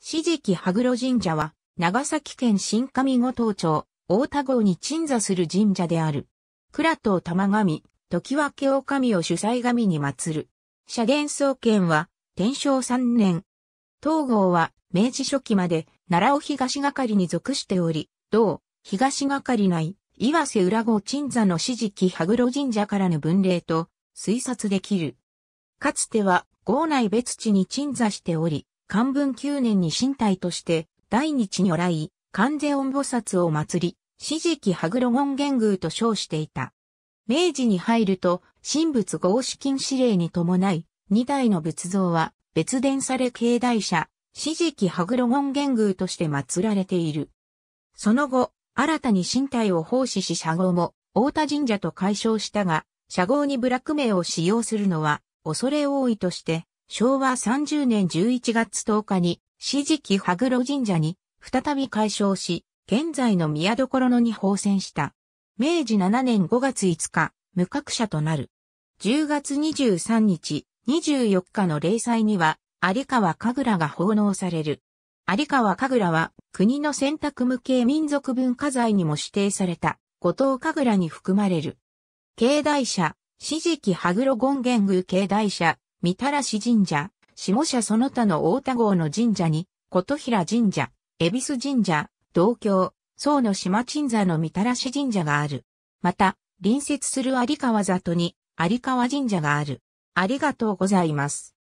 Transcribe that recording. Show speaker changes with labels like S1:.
S1: 四時期羽黒神社は、長崎県新上五島町、大田郷に鎮座する神社である。倉東玉神、時分け大神を主催神に祀る。社元創建は、天正三年。東郷は、明治初期まで、奈良尾東係に属しており、同、東係内、岩瀬浦郷鎮座の四時期羽黒神社からの分霊と、推察できる。かつては、郷内別地に鎮座しており、漢文9年に身体として、大日如来、観世音菩薩を祀り、四時期羽黒権現宮と称していた。明治に入ると、神仏合資金指令に伴い、二体の仏像は別伝され境内者、四時期羽黒権現宮として祀られている。その後、新たに身体を奉仕し社号も、大田神社と解消したが、社号に部落名を使用するのは、恐れ多いとして、昭和30年11月10日に、四時期羽黒神社に、再び改称し、現在の宮所野に奉仙した。明治7年5月5日、無格者となる。10月23日、24日の例祭には、有川神楽が奉納される。有川神楽は、国の選択無形民族文化財にも指定された、五島神楽に含まれる。境内社、四時期羽黒権現宮境内社、みたらし神社、下社その他の大田郷の神社に、琴平神社、恵比寿神社、同郷、宋の島鎮座のみたらし神社がある。また、隣接する有川里に有川神社がある。ありがとうございます。